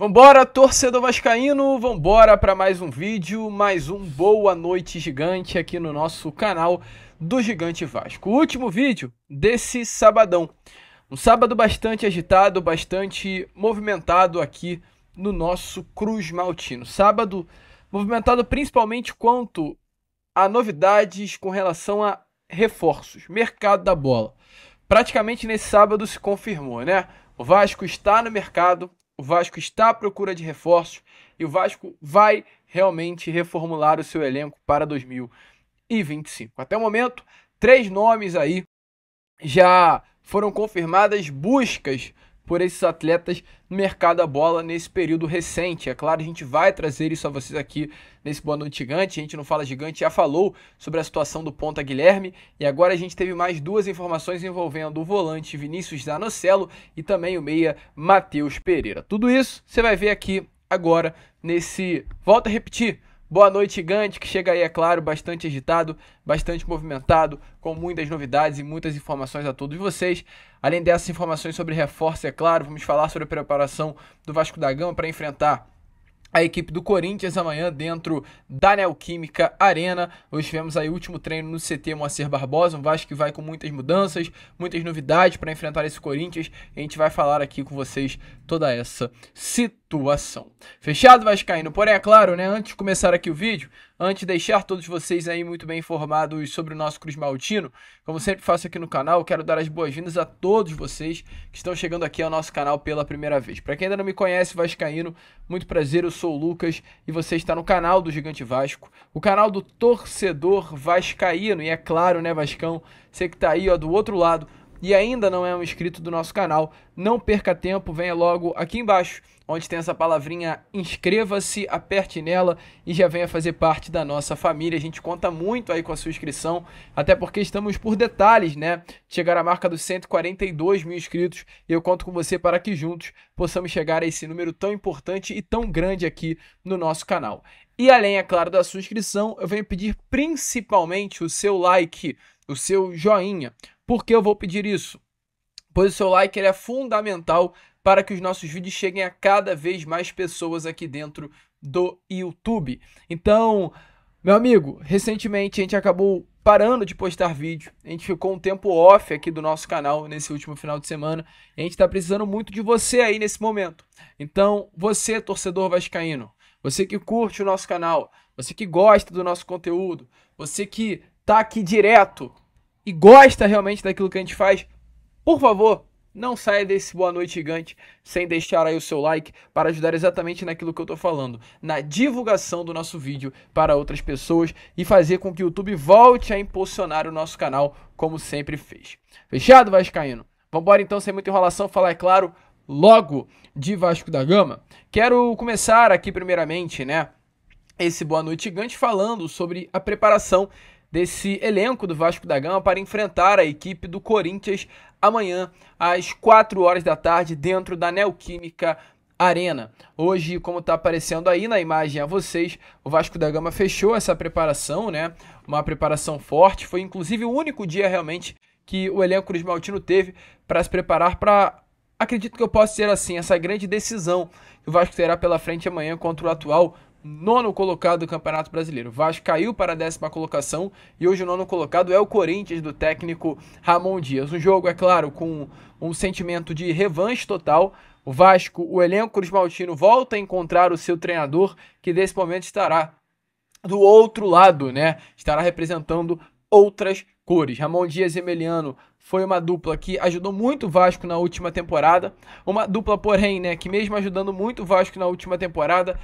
Vambora, torcedor vascaíno, vambora para mais um vídeo, mais um Boa Noite Gigante aqui no nosso canal do Gigante Vasco. O último vídeo desse sabadão. Um sábado bastante agitado, bastante movimentado aqui no nosso Cruz Maltino. Sábado movimentado principalmente quanto a novidades com relação a reforços, mercado da bola. Praticamente nesse sábado se confirmou, né? O Vasco está no mercado, o Vasco está à procura de reforços e o Vasco vai realmente reformular o seu elenco para 2025. Até o momento, três nomes aí já foram confirmadas buscas por esses atletas no mercado da bola nesse período recente. É claro, a gente vai trazer isso a vocês aqui nesse Boa Noite Gigante. A gente não fala gigante, já falou sobre a situação do Ponta Guilherme. E agora a gente teve mais duas informações envolvendo o volante Vinícius Danocelo e também o meia Matheus Pereira. Tudo isso você vai ver aqui agora nesse. Volta a repetir Boa noite, gigante, que chega aí, é claro, bastante agitado, bastante movimentado, com muitas novidades e muitas informações a todos vocês. Além dessas informações sobre reforço, é claro, vamos falar sobre a preparação do Vasco da Gama para enfrentar a equipe do Corinthians amanhã dentro da Neoquímica Arena. Hoje tivemos aí o último treino no CT Moacir Barbosa, um Vasco que vai com muitas mudanças, muitas novidades para enfrentar esse Corinthians. A gente vai falar aqui com vocês toda essa situação. Fechado, Vascaíno? Porém, é claro, né? Antes de começar aqui o vídeo, Antes de deixar todos vocês aí muito bem informados sobre o nosso Cruz Maltino, como sempre faço aqui no canal, quero dar as boas-vindas a todos vocês que estão chegando aqui ao nosso canal pela primeira vez. Para quem ainda não me conhece, Vascaíno, muito prazer, eu sou o Lucas e você está no canal do Gigante Vasco, o canal do torcedor vascaíno. E é claro, né, Vascão, você que está aí ó, do outro lado e ainda não é um inscrito do nosso canal, não perca tempo, venha logo aqui embaixo, onde tem essa palavrinha inscreva-se, aperte nela e já venha fazer parte da nossa família. A gente conta muito aí com a sua inscrição, até porque estamos por detalhes, né? Chegar à marca dos 142 mil inscritos e eu conto com você para que juntos possamos chegar a esse número tão importante e tão grande aqui no nosso canal. E além, é claro, da sua inscrição, eu venho pedir principalmente o seu like, o seu joinha por que eu vou pedir isso? Pois o seu like ele é fundamental para que os nossos vídeos cheguem a cada vez mais pessoas aqui dentro do YouTube. Então, meu amigo, recentemente a gente acabou parando de postar vídeo. A gente ficou um tempo off aqui do nosso canal nesse último final de semana. a gente está precisando muito de você aí nesse momento. Então, você, torcedor vascaíno, você que curte o nosso canal, você que gosta do nosso conteúdo, você que tá aqui direto e gosta realmente daquilo que a gente faz, por favor, não saia desse boa noite gigante sem deixar aí o seu like para ajudar exatamente naquilo que eu estou falando, na divulgação do nosso vídeo para outras pessoas e fazer com que o YouTube volte a impulsionar o nosso canal como sempre fez. Fechado, Vascaíno? Vambora então, sem muita enrolação, falar, é claro, logo de Vasco da Gama. Quero começar aqui primeiramente, né, esse boa noite gigante falando sobre a preparação desse elenco do Vasco da Gama para enfrentar a equipe do Corinthians amanhã às 4 horas da tarde dentro da Neoquímica Arena. Hoje, como está aparecendo aí na imagem a vocês, o Vasco da Gama fechou essa preparação, né? Uma preparação forte. Foi inclusive o único dia realmente que o elenco Maltino teve para se preparar para, acredito que eu posso dizer assim, essa grande decisão que o Vasco terá pela frente amanhã contra o atual nono colocado do Campeonato Brasileiro. O Vasco caiu para a décima colocação e hoje o nono colocado é o Corinthians do técnico Ramon Dias. Um jogo, é claro, com um sentimento de revanche total. O Vasco, o elenco Maltino, volta a encontrar o seu treinador que nesse momento estará do outro lado, né? Estará representando outras cores. Ramon Dias e Emeliano foi uma dupla que ajudou muito o Vasco na última temporada. Uma dupla, porém, né, que mesmo ajudando muito o Vasco na última temporada,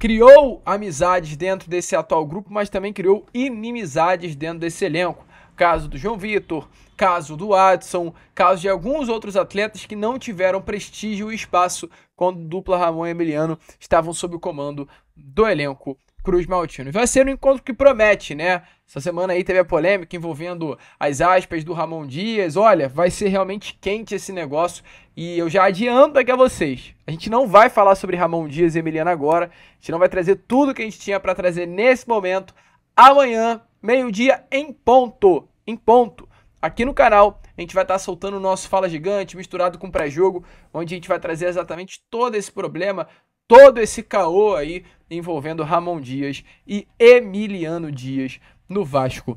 criou amizades dentro desse atual grupo, mas também criou inimizades dentro desse elenco. Caso do João Vitor, caso do Watson, caso de alguns outros atletas que não tiveram prestígio e espaço quando dupla Ramon e Emiliano estavam sob o comando do elenco Cruz Maltino. Vai ser um encontro que promete, né? Essa semana aí teve a polêmica envolvendo as aspas do Ramon Dias. Olha, vai ser realmente quente esse negócio e eu já adianto aqui a vocês. A gente não vai falar sobre Ramon Dias e Emiliano agora. A gente não vai trazer tudo que a gente tinha para trazer nesse momento. Amanhã, meio-dia em ponto, em ponto, aqui no canal a gente vai estar tá soltando o nosso Fala Gigante misturado com pré-jogo, onde a gente vai trazer exatamente todo esse problema todo esse caô aí envolvendo Ramon Dias e Emiliano Dias no Vasco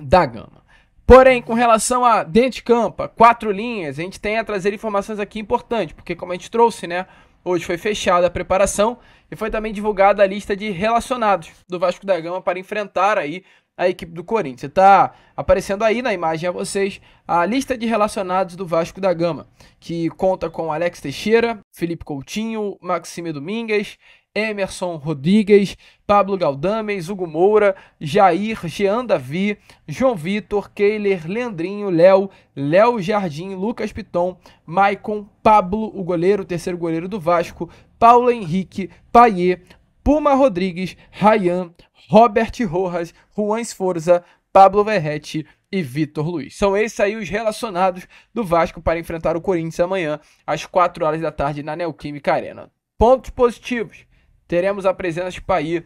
da Gama. Porém, com relação a Dente Campa, quatro linhas, a gente tem a trazer informações aqui importantes, porque como a gente trouxe, né, hoje foi fechada a preparação e foi também divulgada a lista de relacionados do Vasco da Gama para enfrentar aí a equipe do Corinthians. Está aparecendo aí na imagem a vocês a lista de relacionados do Vasco da Gama, que conta com Alex Teixeira, Felipe Coutinho, Maxime Domingues, Emerson Rodrigues, Pablo Galdames, Hugo Moura, Jair, Jean Davi, João Vitor, Keiler, Leandrinho, Léo, Léo Jardim, Lucas Piton, Maicon, Pablo, o goleiro, o terceiro goleiro do Vasco, Paulo Henrique, Paier, Puma Rodrigues, Ryan, Robert Rojas, Juan Esforza, Pablo Verrete e Vitor Luiz. São esses aí os relacionados do Vasco para enfrentar o Corinthians amanhã, às 4 horas da tarde, na Neoquímica Arena. Pontos positivos: teremos a presença de Paí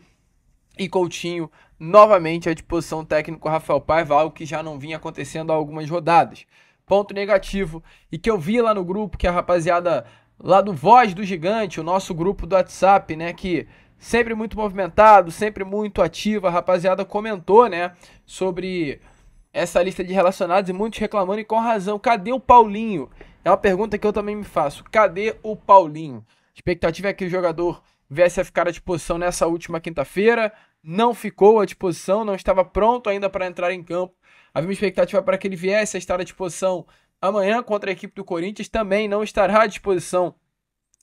e Coutinho novamente à disposição técnico Rafael Paiva, algo que já não vinha acontecendo há algumas rodadas. Ponto negativo, e que eu vi lá no grupo que a rapaziada lá do Voz do Gigante, o nosso grupo do WhatsApp, né, que sempre muito movimentado, sempre muito ativo. A rapaziada comentou, né, sobre essa lista de relacionados e muitos reclamando e com razão. Cadê o Paulinho? É uma pergunta que eu também me faço. Cadê o Paulinho? A expectativa é que o jogador viesse a ficar à disposição nessa última quinta-feira. Não ficou à disposição, não estava pronto ainda para entrar em campo. Havia uma expectativa para que ele viesse a estar à disposição amanhã contra a equipe do Corinthians. Também não estará à disposição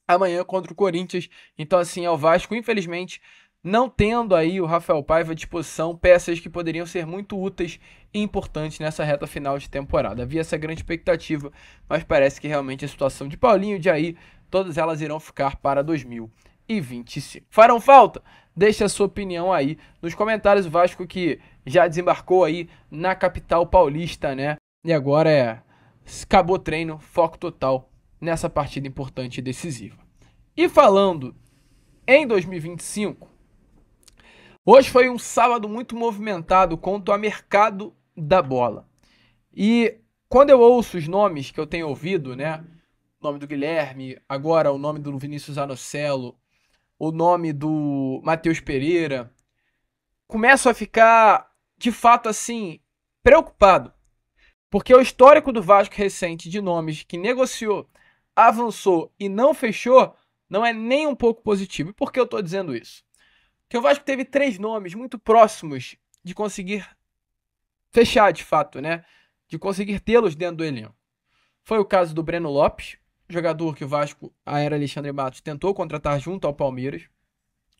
amanhã contra o Corinthians. Então, assim, é o Vasco, infelizmente, não tendo aí o Rafael Paiva à disposição, peças que poderiam ser muito úteis e importantes nessa reta final de temporada. Havia essa grande expectativa, mas parece que realmente a situação de Paulinho e de aí, todas elas irão ficar para 2025. Farão falta? Deixe a sua opinião aí nos comentários. O Vasco que já desembarcou aí na capital paulista, né? E agora é. Acabou treino, foco total nessa partida importante e decisiva. E falando em 2025, hoje foi um sábado muito movimentado quanto ao mercado da bola. E quando eu ouço os nomes que eu tenho ouvido, né? O nome do Guilherme, agora o nome do Vinícius Anocelo, o nome do Matheus Pereira, começo a ficar de fato assim preocupado. Porque o histórico do Vasco recente de nomes que negociou avançou e não fechou, não é nem um pouco positivo. E por que eu estou dizendo isso? Porque o Vasco teve três nomes muito próximos de conseguir fechar de fato, né? De conseguir tê-los dentro do elenco. Foi o caso do Breno Lopes, jogador que o Vasco, a era Alexandre Matos, tentou contratar junto ao Palmeiras.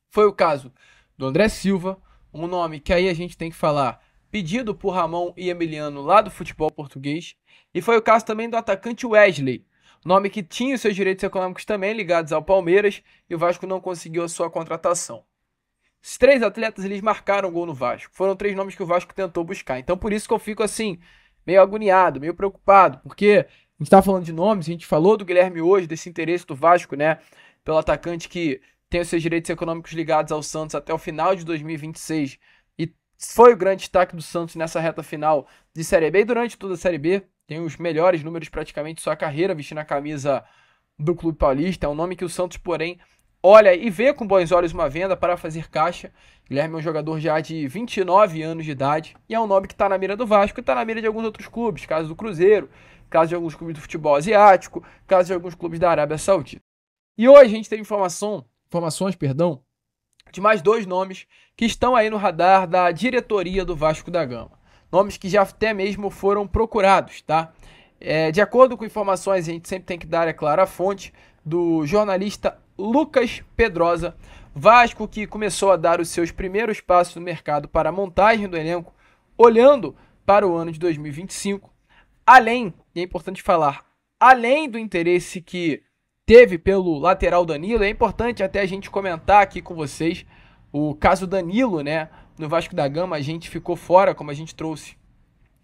Foi o caso do André Silva, um nome que aí a gente tem que falar, pedido por Ramon e Emiliano lá do futebol português. E foi o caso também do atacante Wesley, nome que tinha os seus direitos econômicos também ligados ao Palmeiras, e o Vasco não conseguiu a sua contratação. Os três atletas eles marcaram gol no Vasco. Foram três nomes que o Vasco tentou buscar. Então por isso que eu fico assim, meio agoniado, meio preocupado, porque a gente tá falando de nomes, a gente falou do Guilherme hoje, desse interesse do Vasco, né, pelo atacante que tem os seus direitos econômicos ligados ao Santos até o final de 2026 e foi o grande destaque do Santos nessa reta final de Série B e durante toda a Série B tem os melhores números praticamente sua carreira vestindo a camisa do Clube Paulista. É um nome que o Santos, porém, olha e vê com bons olhos uma venda para fazer caixa. Guilherme é um jogador já de 29 anos de idade e é um nome que está na mira do Vasco e está na mira de alguns outros clubes, caso do Cruzeiro, caso de alguns clubes do futebol asiático, caso de alguns clubes da Arábia Saudita. E hoje a gente teve informação, informações, perdão, de mais dois nomes que estão aí no radar da diretoria do Vasco da Gama nomes que já até mesmo foram procurados, tá? É, de acordo com informações, a gente sempre tem que dar, é claro, a fonte do jornalista Lucas Pedrosa. Vasco que começou a dar os seus primeiros passos no mercado para a montagem do elenco, olhando para o ano de 2025. Além, e é importante falar, além do interesse que teve pelo lateral Danilo, é importante até a gente comentar aqui com vocês o caso Danilo, né? no Vasco da Gama a gente ficou fora, como a gente trouxe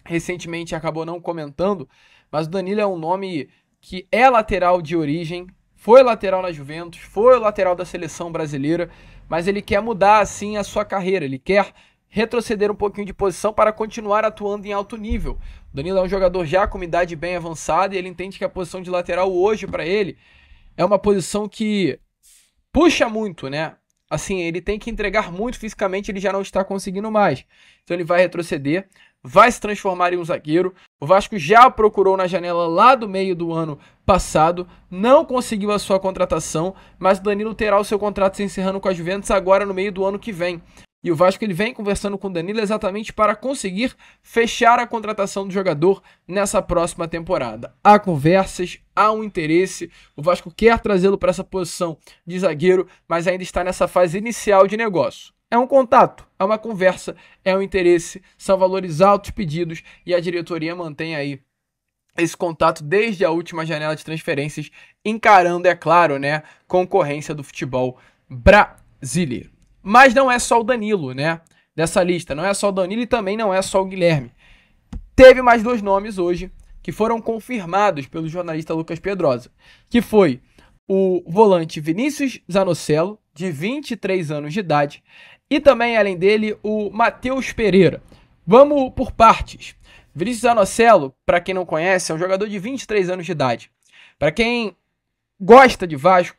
recentemente acabou não comentando, mas o Danilo é um nome que é lateral de origem, foi lateral na Juventus, foi lateral da seleção brasileira, mas ele quer mudar assim a sua carreira, ele quer retroceder um pouquinho de posição para continuar atuando em alto nível. O Danilo é um jogador já com idade bem avançada e ele entende que a posição de lateral hoje para ele é uma posição que puxa muito, né? assim, ele tem que entregar muito fisicamente, ele já não está conseguindo mais. Então ele vai retroceder, vai se transformar em um zagueiro. O Vasco já procurou na janela lá do meio do ano passado, não conseguiu a sua contratação, mas Danilo terá o seu contrato se encerrando com a Juventus agora no meio do ano que vem. E o Vasco ele vem conversando com o Danilo exatamente para conseguir fechar a contratação do jogador nessa próxima temporada. Há conversas, há um interesse, o Vasco quer trazê-lo para essa posição de zagueiro, mas ainda está nessa fase inicial de negócio. É um contato, é uma conversa, é um interesse, são valores altos pedidos e a diretoria mantém aí esse contato desde a última janela de transferências, encarando, é claro, né, concorrência do futebol brasileiro. Mas não é só o Danilo, né? Dessa lista. Não é só o Danilo e também não é só o Guilherme. Teve mais dois nomes hoje que foram confirmados pelo jornalista Lucas Pedrosa, que foi o volante Vinícius Zanocelo, de 23 anos de idade, e também, além dele, o Matheus Pereira. Vamos por partes. Vinícius Zanocelo, para quem não conhece, é um jogador de 23 anos de idade. Para quem gosta de Vasco,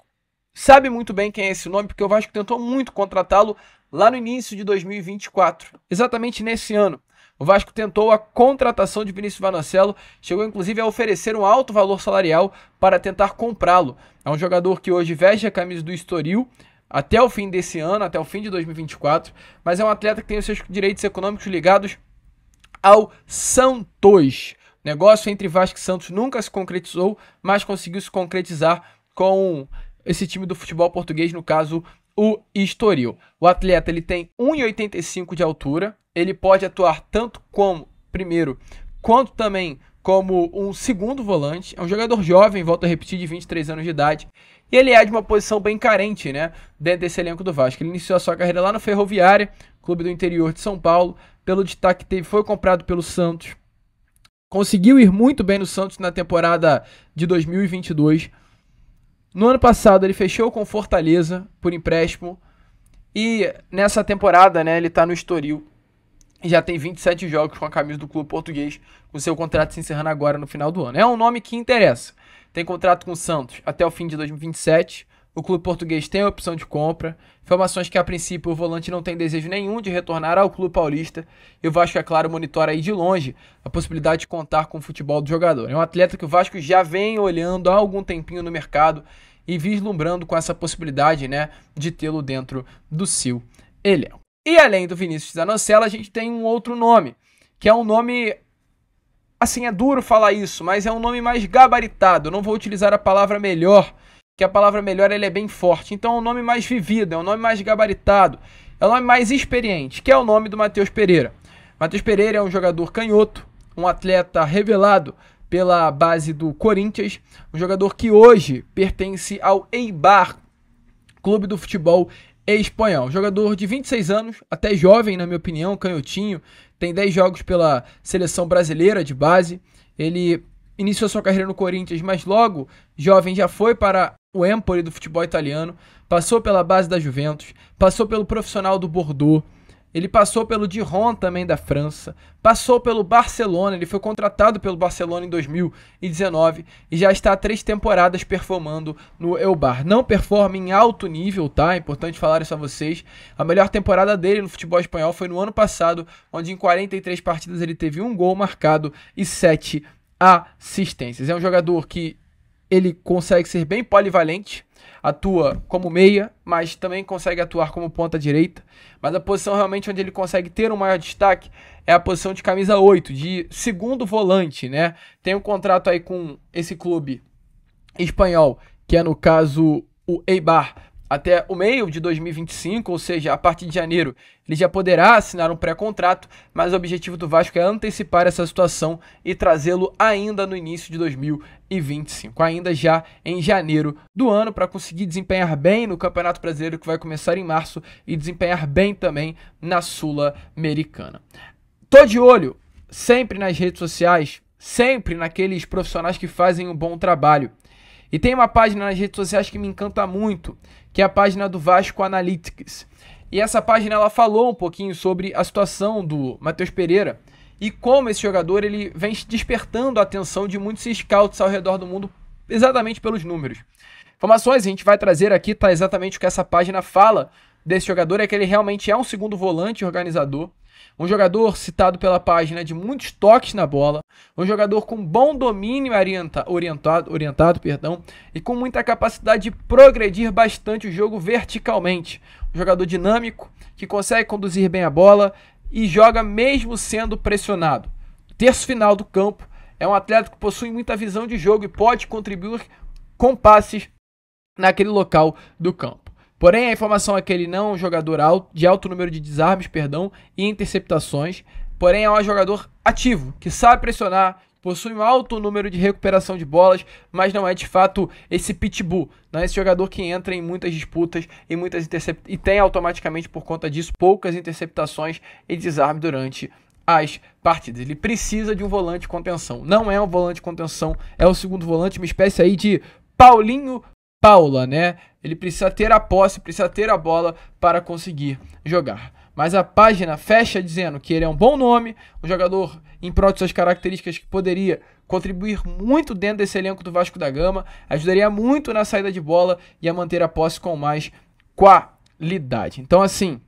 sabe muito bem quem é esse nome, porque o Vasco tentou muito contratá-lo lá no início de 2024, exatamente nesse ano. O Vasco tentou a contratação de Vinícius Vanocelo, chegou inclusive a oferecer um alto valor salarial para tentar comprá-lo. É um jogador que hoje veste a camisa do Estoril até o fim desse ano, até o fim de 2024, mas é um atleta que tem os seus direitos econômicos ligados ao Santos. O negócio entre Vasco e Santos nunca se concretizou, mas conseguiu se concretizar com esse time do futebol português, no caso, o Estoril. O atleta ele tem 1,85 de altura, ele pode atuar tanto como primeiro, quanto também como um segundo volante. É um jogador jovem, volta a repetir, de 23 anos de idade. E ele é de uma posição bem carente, né? Dentro desse elenco do Vasco. Ele iniciou a sua carreira lá no Ferroviária, clube do interior de São Paulo. Pelo destaque teve, foi comprado pelo Santos. Conseguiu ir muito bem no Santos na temporada de 2022. No ano passado ele fechou com Fortaleza por empréstimo e nessa temporada, né, ele está no Estoril. Já tem 27 jogos com a camisa do clube português, com seu contrato se encerrando agora no final do ano. É um nome que interessa. Tem contrato com o Santos até o fim de 2027 o clube português tem a opção de compra. Informações que a princípio o volante não tem desejo nenhum de retornar ao clube paulista. E o Vasco, é claro, monitora aí de longe a possibilidade de contar com o futebol do jogador. É um atleta que o Vasco já vem olhando há algum tempinho no mercado e vislumbrando com essa possibilidade, né, de tê-lo dentro do seu elenco. E além do Vinícius da a gente tem um outro nome, que é um nome assim é duro falar isso, mas é um nome mais gabaritado. Eu não vou utilizar a palavra melhor que a palavra melhor ele é bem forte. Então é um nome mais vivido, é um nome mais gabaritado, é um nome mais experiente, que é o nome do Matheus Pereira. Matheus Pereira é um jogador canhoto, um atleta revelado pela base do Corinthians, um jogador que hoje pertence ao Eibar, clube do futebol espanhol. Jogador de 26 anos, até jovem, na minha opinião, canhotinho, tem 10 jogos pela seleção brasileira de base. Ele iniciou sua carreira no Corinthians, mas logo, jovem, já foi para o Empoli do futebol italiano, passou pela base da Juventus, passou pelo profissional do Bordeaux, ele passou pelo Dijon também da França, passou pelo Barcelona, ele foi contratado pelo Barcelona em 2019 e já está há três temporadas performando no Elbar. Não performa em alto nível, tá? É importante falar isso a vocês. A melhor temporada dele no futebol espanhol foi no ano passado, onde em 43 partidas ele teve um gol marcado e sete assistências. É um jogador que ele consegue ser bem polivalente, atua como meia, mas também consegue atuar como ponta direita. Mas a posição realmente onde ele consegue ter um maior destaque é a posição de camisa 8, de segundo volante, né? Tem um contrato aí com esse clube espanhol, que é no caso o Eibar, até o meio de 2025, ou seja, a partir de janeiro, ele já poderá assinar um pré-contrato, mas o objetivo do Vasco é antecipar essa situação e trazê-lo ainda no início de 2025, ainda já em janeiro do ano, para conseguir desempenhar bem no Campeonato Brasileiro que vai começar em março e desempenhar bem também na Sul-Americana. Tô de olho sempre nas redes sociais, sempre naqueles profissionais que fazem um bom trabalho. E tem uma página nas redes sociais que me encanta muito, que é a página do Vasco Analytics. E essa página ela falou um pouquinho sobre a situação do Matheus Pereira e como esse jogador ele vem despertando a atenção de muitos scouts ao redor do mundo exatamente pelos números. Informações a gente vai trazer aqui, tá exatamente o que essa página fala desse jogador, é que ele realmente é um segundo volante organizador, um jogador citado pela página de muitos toques na bola, um jogador com bom domínio orienta, orientado, orientado perdão, e com muita capacidade de progredir bastante o jogo verticalmente. Um jogador dinâmico, que consegue conduzir bem a bola e joga mesmo sendo pressionado. Terço final do campo, é um atleta que possui muita visão de jogo e pode contribuir com passes naquele local do campo. Porém, a informação é que ele não é um jogador alto, de alto número de desarmes perdão, e interceptações. Porém, é um jogador ativo, que sabe pressionar, possui um alto número de recuperação de bolas, mas não é de fato esse pitbull, é esse jogador que entra em muitas disputas em muitas intercept... e tem automaticamente, por conta disso, poucas interceptações e desarme durante as partidas. Ele precisa de um volante de contenção. Não é um volante de contenção, é o segundo volante, uma espécie aí de Paulinho Paula, né? Ele precisa ter a posse, precisa ter a bola para conseguir jogar. Mas a página fecha dizendo que ele é um bom nome, um jogador em prol de suas características que poderia contribuir muito dentro desse elenco do Vasco da Gama, ajudaria muito na saída de bola e a manter a posse com mais qualidade. Então, assim,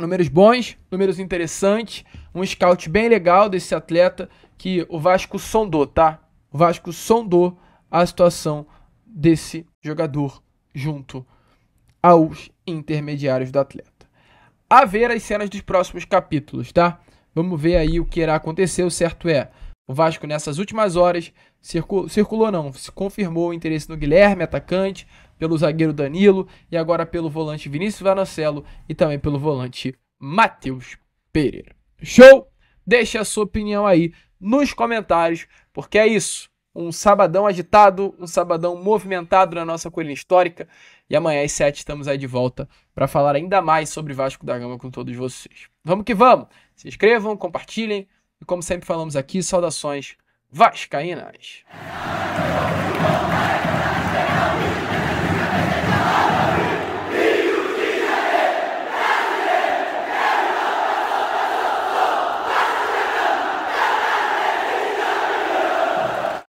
números bons, números interessantes, um scout bem legal desse atleta que o Vasco sondou, tá? O Vasco sondou a situação desse jogador junto aos intermediários do atleta. A ver as cenas dos próximos capítulos, tá? Vamos ver aí o que irá acontecer. O certo é, o Vasco nessas últimas horas circulou, circulou não, se confirmou o interesse no Guilherme, atacante, pelo zagueiro Danilo e agora pelo volante Vinícius Vanocelo e também pelo volante Matheus Pereira. Show? Deixe a sua opinião aí nos comentários, porque é isso um sabadão agitado, um sabadão movimentado na nossa colina histórica. E amanhã às 7 estamos aí de volta para falar ainda mais sobre Vasco da Gama com todos vocês. Vamos que vamos! Se inscrevam, compartilhem e, como sempre falamos aqui, saudações vascaínas!